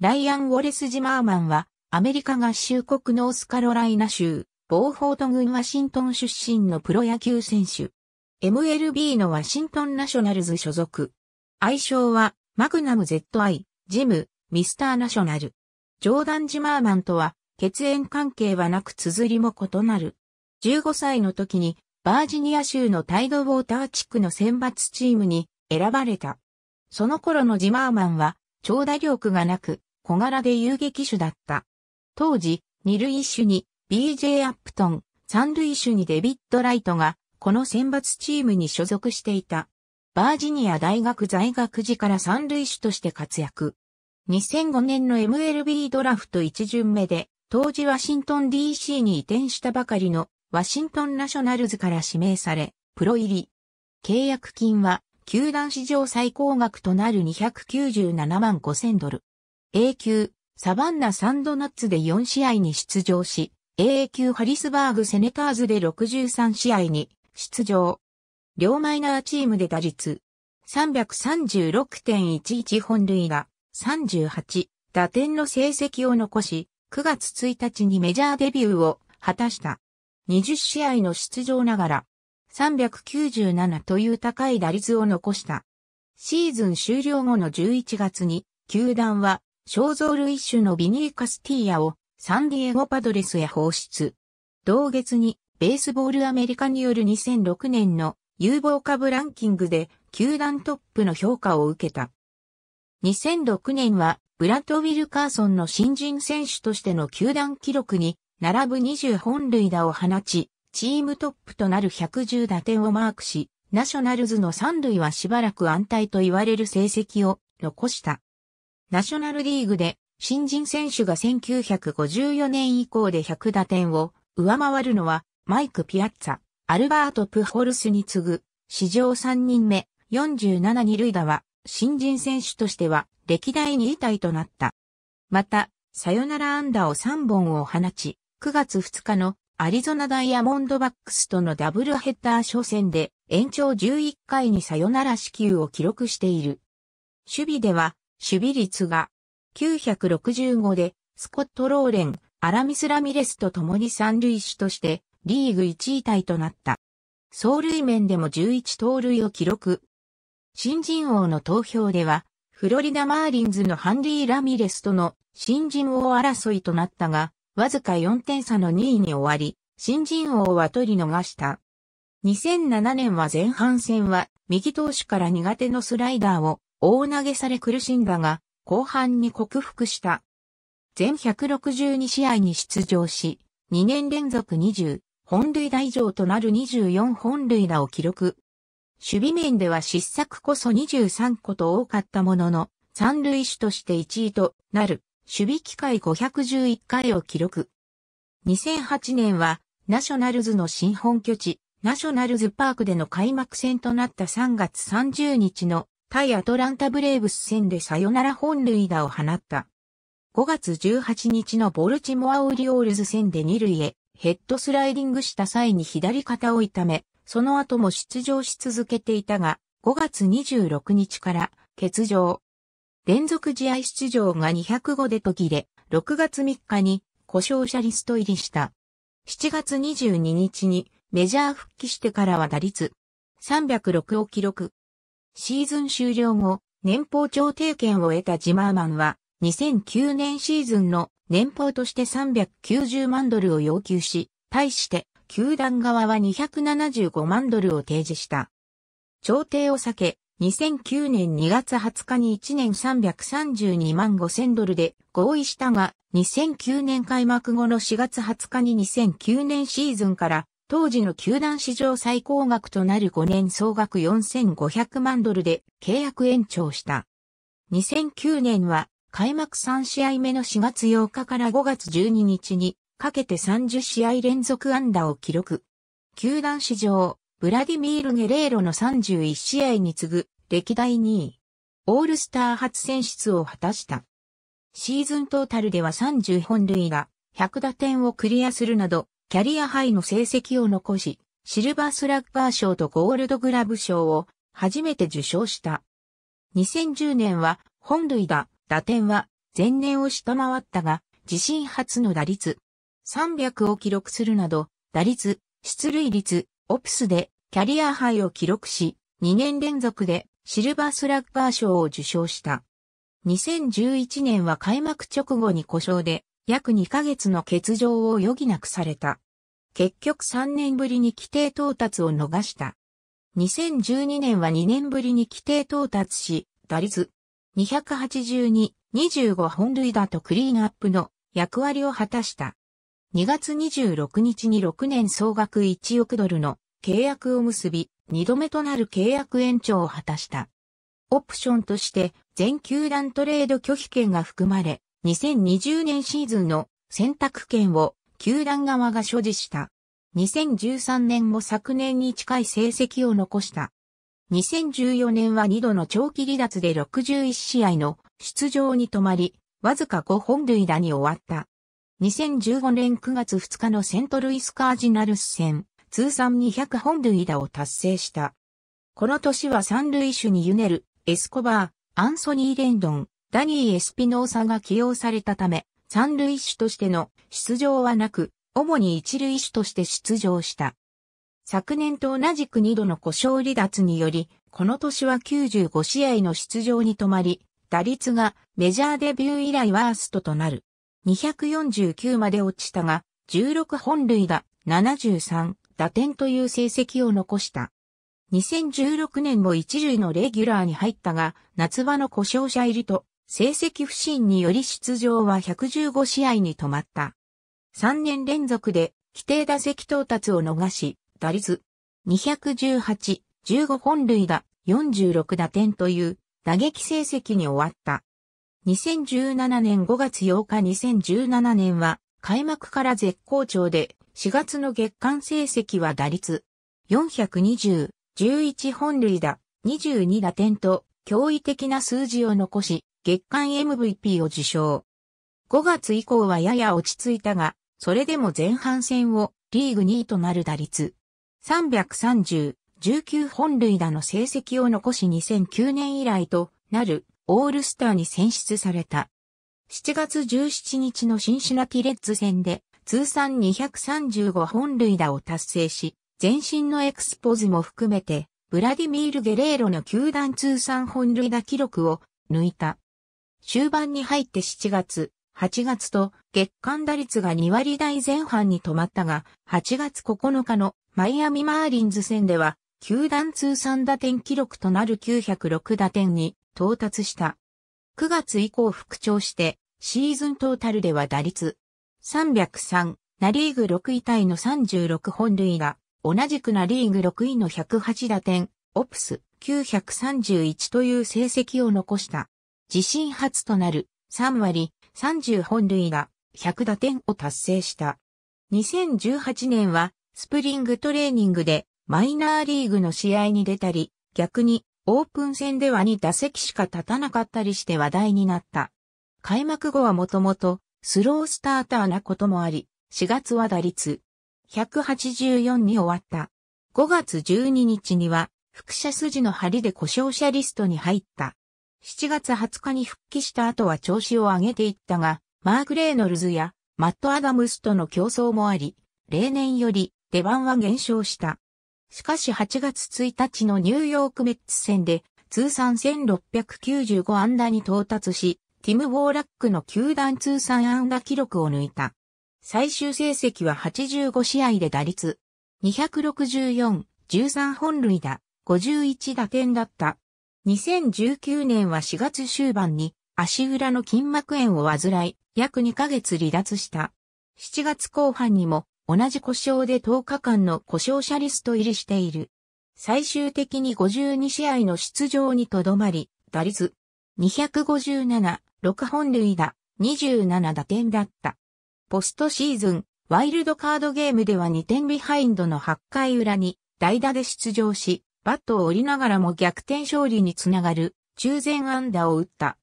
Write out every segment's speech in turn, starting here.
ライアン・ウォレス・ジマーマンは、アメリカ合衆国ノースカロライナ州、ボーフォート郡ワシントン出身のプロ野球選手。MLB のワシントンナショナルズ所属。愛称は、マグナム ZI、ジム、ミスターナショナル。ジョーダン・ジマーマンとは、血縁関係はなく綴りも異なる。15歳の時に、バージニア州のタイドウォーター地区の選抜チームに選ばれた。その頃のジマーマンは、長打力がなく、小柄で遊撃手だった。当時、二塁手に BJ アップトン、三塁手にデビッド・ライトが、この選抜チームに所属していた。バージニア大学在学時から三塁手として活躍。2005年の MLB ドラフト1巡目で、当時ワシントン DC に移転したばかりのワシントンナショナルズから指名され、プロ入り。契約金は、球団史上最高額となる297万5000ドル。A 級、サバンナサンドナッツで4試合に出場し、a 級ハリスバーグセネターズで63試合に出場。両マイナーチームで打率336.11本塁打38打点の成績を残し、9月1日にメジャーデビューを果たした。20試合の出場ながら397という高い打率を残した。シーズン終了後の11月に球団は肖像類種のビニー・カスティーヤをサンディエゴパドレスへ放出。同月にベースボールアメリカによる2006年の有望株ランキングで球団トップの評価を受けた。2006年はブラッド・ウィルカーソンの新人選手としての球団記録に並ぶ20本塁打を放ち、チームトップとなる110打点をマークし、ナショナルズの3塁はしばらく安泰と言われる成績を残した。ナショナルリーグで新人選手が1954年以降で100打点を上回るのはマイク・ピアッツァ、アルバート・プホルスに次ぐ史上3人目47二塁打は新人選手としては歴代2位体となった。また、サヨナラ安打を3本を放ち、9月2日のアリゾナダイヤモンドバックスとのダブルヘッダー初戦で延長11回にサヨナラ支給を記録している。守備では守備率が965で、スコット・ローレン、アラミス・ラミレスと共に三塁手としてリーグ1位体となった。走塁面でも11盗塁を記録。新人王の投票では、フロリダ・マーリンズのハンリー・ラミレスとの新人王争いとなったが、わずか4点差の2位に終わり、新人王は取り逃した。2007年は前半戦は右投手から苦手のスライダーを大投げされ苦しんだが、後半に克服した。全162試合に出場し、2年連続20本塁打以上となる24本塁打を記録。守備面では失策こそ23個と多かったものの、三塁手として1位となる守備機会511回を記録。2008年はナショナルズの新本拠地、ナショナルズパークでの開幕戦となった3月30日の対アトランタブレーブス戦でサヨナラ本塁打を放った。5月18日のボルチモアオリオールズ戦で2塁へヘッドスライディングした際に左肩を痛め、その後も出場し続けていたが、5月26日から欠場。連続試合出場が205で途切れ、6月3日に故障者リスト入りした。7月22日にメジャー復帰してからは打率306を記録。シーズン終了後、年俸調停権を得たジマーマンは、2009年シーズンの年俸として390万ドルを要求し、対して球団側は275万ドルを提示した。調停を避け、2009年2月20日に1年332万5千ドルで合意したが、2009年開幕後の4月20日に2009年シーズンから当時の球団史上最高額となる5年総額4500万ドルで契約延長した。2009年は開幕3試合目の4月8日から5月12日にかけて30試合連続安打を記録。球団史上、ブラディミール・ゲレーロの31試合に次ぐ歴代2位。オールスター初選出を果たした。シーズントータルでは30本塁打、100打点をクリアするなど、キャリアハイの成績を残し、シルバースラッガー賞とゴールドグラブ賞を初めて受賞した。2010年は本塁打、打点は前年を下回ったが、自身初の打率300を記録するなど、打率、出塁率、オプスでキャリアハイを記録し、2年連続でシルバースラッガー賞を受賞した。2011年は開幕直後に故障で約2ヶ月の欠場を余儀なくされた。結局3年ぶりに規定到達を逃した。2012年は2年ぶりに規定到達し、打率282、25本塁打とクリーンアップの役割を果たした。2月26日に6年総額1億ドルの契約を結び、2度目となる契約延長を果たした。オプションとして全球団トレード拒否権が含まれ、2020年シーズンの選択権を球団側が所持した。2013年も昨年に近い成績を残した。2014年は2度の長期離脱で61試合の出場に止まり、わずか5本塁打に終わった。2015年9月2日のセントルイスカージナルス戦、通算200本塁打を達成した。この年は三塁手にユネル、エスコバー、アンソニー・レンドン、ダニー・エスピノーサが起用されたため、三塁手としての出場はなく、主に一塁手として出場した。昨年と同じく2度の故障離脱により、この年は95試合の出場に止まり、打率がメジャーデビュー以来ワーストとなる。249まで落ちたが、16本塁打、73打点という成績を残した。2016年も一塁のレギュラーに入ったが、夏場の故障者入りと成績不振により出場は115試合に止まった。3年連続で規定打席到達を逃し、打率218、15本塁打、46打点という打撃成績に終わった。2017年5月8日2017年は開幕から絶好調で4月の月間成績は打率420、11本塁打、22打点と驚異的な数字を残し月間 MVP を受賞。5月以降はやや落ち着いたが、それでも前半戦をリーグ2位となる打率。330、19本塁打の成績を残し2009年以来となるオールスターに選出された。7月17日のシンシナティレッズ戦で通算235本塁打を達成し、前身のエクスポズも含めて、ブラディミール・ゲレーロの球団通算本塁打記録を抜いた。終盤に入って7月、8月と月間打率が2割台前半に止まったが、8月9日のマイアミマーリンズ戦では、球団通算打点記録となる906打点に到達した。9月以降復調して、シーズントータルでは打率303、ナリーグ6位タイの36本塁が、同じくナリーグ6位の108打点、オプス931という成績を残した。自身初となる3割30本塁打100打点を達成した。2018年はスプリングトレーニングでマイナーリーグの試合に出たり、逆にオープン戦では2打席しか立たなかったりして話題になった。開幕後はもともとスロースターターなこともあり、4月は打率184に終わった。5月12日には、副射筋の張りで故障者リストに入った。7月20日に復帰した後は調子を上げていったが、マーク・レーノルズやマット・アダムスとの競争もあり、例年より出番は減少した。しかし8月1日のニューヨークメッツ戦で通算1695安打に到達し、ティム・ウォーラックの球団通算安打記録を抜いた。最終成績は85試合で打率264、13本塁打、51打点だった2019年は4月終盤に足裏の筋膜炎を患い、約2ヶ月離脱した。7月後半にも同じ故障で10日間の故障者リスト入りしている。最終的に52試合の出場にとどまり、打率257、6本塁打、27打点だった。ポストシーズン、ワイルドカードゲームでは2点ビハインドの8回裏に代打で出場し、バットを折りながらも逆転勝利につながる中前安打を打った。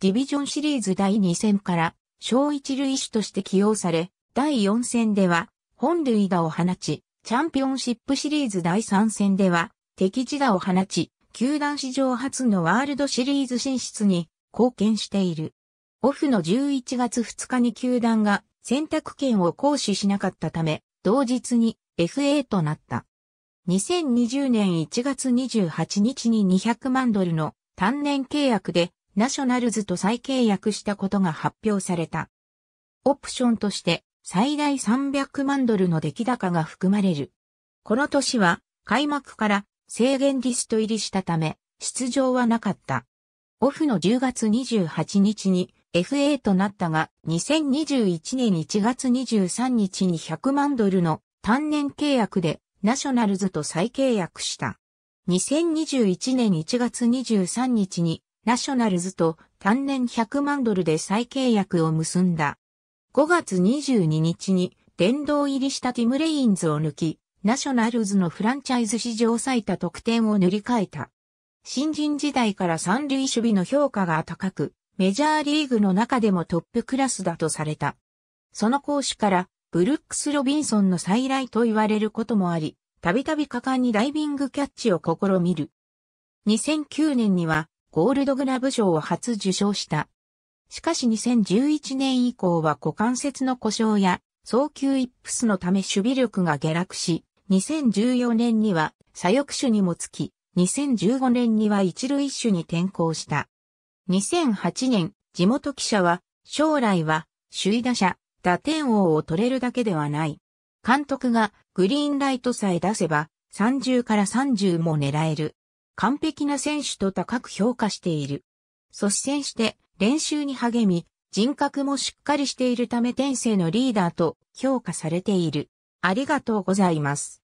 ディビジョンシリーズ第2戦から小一塁手として起用され、第4戦では本塁打を放ち、チャンピオンシップシリーズ第3戦では敵地打を放ち、球団史上初のワールドシリーズ進出に貢献している。オフの11月2日に球団が選択権を行使しなかったため、同日に FA となった。2020年1月28日に200万ドルの単年契約でナショナルズと再契約したことが発表された。オプションとして最大300万ドルの出来高が含まれる。この年は開幕から制限リスト入りしたため出場はなかった。オフの10月28日に FA となったが2021年1月23日に100万ドルの単年契約でナショナルズと再契約した。2021年1月23日にナショナルズと単年100万ドルで再契約を結んだ。5月22日に殿堂入りしたティム・レインズを抜き、ナショナルズのフランチャイズ史上最多得点を塗り替えた。新人時代から三塁守備の評価が高く、メジャーリーグの中でもトップクラスだとされた。その講師からブルックス・ロビンソンの再来と言われることもあり、たびたび果敢にダイビングキャッチを試みる。2009年にはゴールドグラブ賞を初受賞した。しかし2011年以降は股関節の故障や早急イップスのため守備力が下落し、2014年には左翼手にもつき、2015年には一塁手に転向した。2008年、地元記者は、将来は、首位打者、打点王を取れるだけではない。監督がグリーンライトさえ出せば30から30も狙える。完璧な選手と高く評価している。率先して練習に励み、人格もしっかりしているため天性のリーダーと評価されている。ありがとうございます。